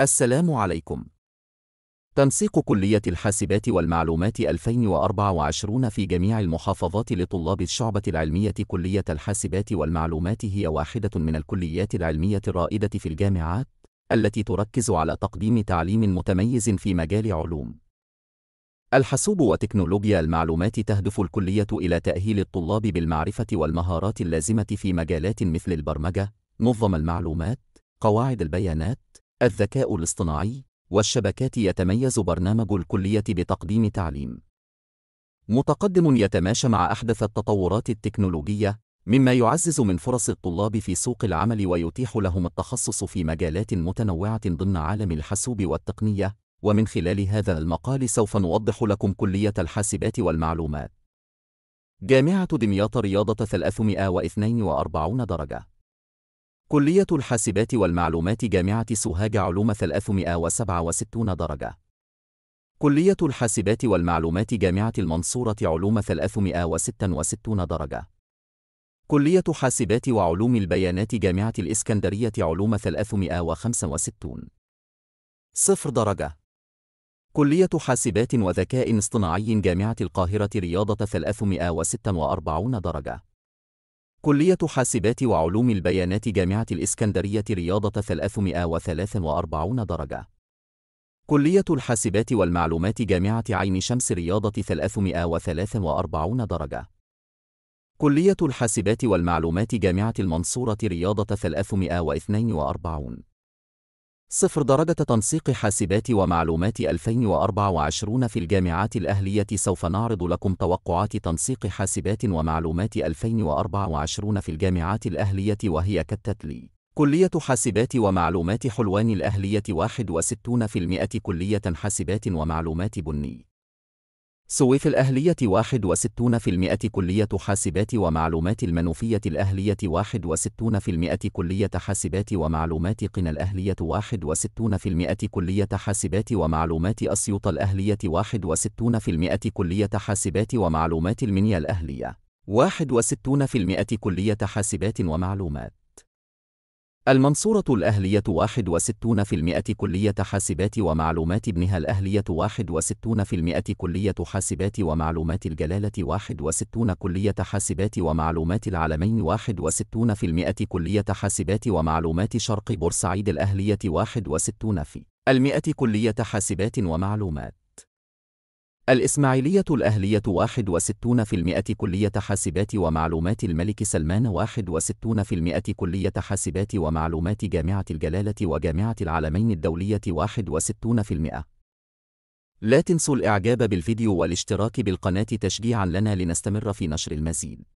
السلام عليكم. تنسيق كلية الحاسبات والمعلومات 2024 في جميع المحافظات لطلاب الشعبة العلمية كلية الحاسبات والمعلومات هي واحدة من الكليات العلمية الرائدة في الجامعات، التي تركز على تقديم تعليم متميز في مجال علوم الحاسوب وتكنولوجيا المعلومات تهدف الكلية إلى تأهيل الطلاب بالمعرفة والمهارات اللازمة في مجالات مثل البرمجة، نظم المعلومات، قواعد البيانات، الذكاء الاصطناعي والشبكات يتميز برنامج الكلية بتقديم تعليم متقدم يتماشى مع أحدث التطورات التكنولوجية مما يعزز من فرص الطلاب في سوق العمل ويتيح لهم التخصص في مجالات متنوعة ضمن عالم الحاسوب والتقنية ومن خلال هذا المقال سوف نوضح لكم كلية الحاسبات والمعلومات جامعة دمياط رياضة 342 درجة كلية الحاسبات والمعلومات جامعة سوهاج علوم 367 درجة كلية الحاسبات والمعلومات جامعة المنصورة علوم 366 درجة كلية حاسبات وعلوم البيانات جامعة الإسكندرية علوم 365 صفر درجة كلية حاسبات وذكاء اصطناعي جامعة القاهرة رياضة 346 درجة كلية حاسبات وعلوم البيانات جامعة الإسكندرية رياضة 343 درجة كلية الحاسبات والمعلومات جامعة عين شمس رياضة 343 درجة كلية الحاسبات والمعلومات جامعة المنصورة رياضة 342 صفر درجة تنسيق حاسبات ومعلومات 2024 في الجامعات الأهلية سوف نعرض لكم توقعات تنسيق حاسبات ومعلومات 2024 في الجامعات الأهلية وهي كالتتلي كلية حاسبات ومعلومات حلوان الأهلية 61% كلية حاسبات ومعلومات بني سوي في الأهلية 61% كلية حاسبات ومعلومات المنوفية الأهلية 61% كلية حاسبات ومعلومات قنا الأهلية 61% كلية حاسبات ومعلومات أسيوط الأهلية 61% كلية حاسبات ومعلومات المنيا الأهلية 61% كلية حاسبات ومعلومات المنصورة الأهلية 61% كلية حاسبات ومعلومات ابنها الأهلية 61% كلية حاسبات ومعلومات الجلالة 61 كلية حاسبات ومعلومات العلمين 61% كلية حاسبات ومعلومات شرق بورسعيد الأهلية 61 في المئة كلية حاسبات ومعلومات الإسماعيلية الأهلية 61% كلية حاسبات ومعلومات الملك سلمان 61% كلية حاسبات ومعلومات جامعة الجلالة وجامعة العالمين الدولية 61% لا تنسوا الإعجاب بالفيديو والاشتراك بالقناة تشجيعا لنا لنستمر في نشر المزيد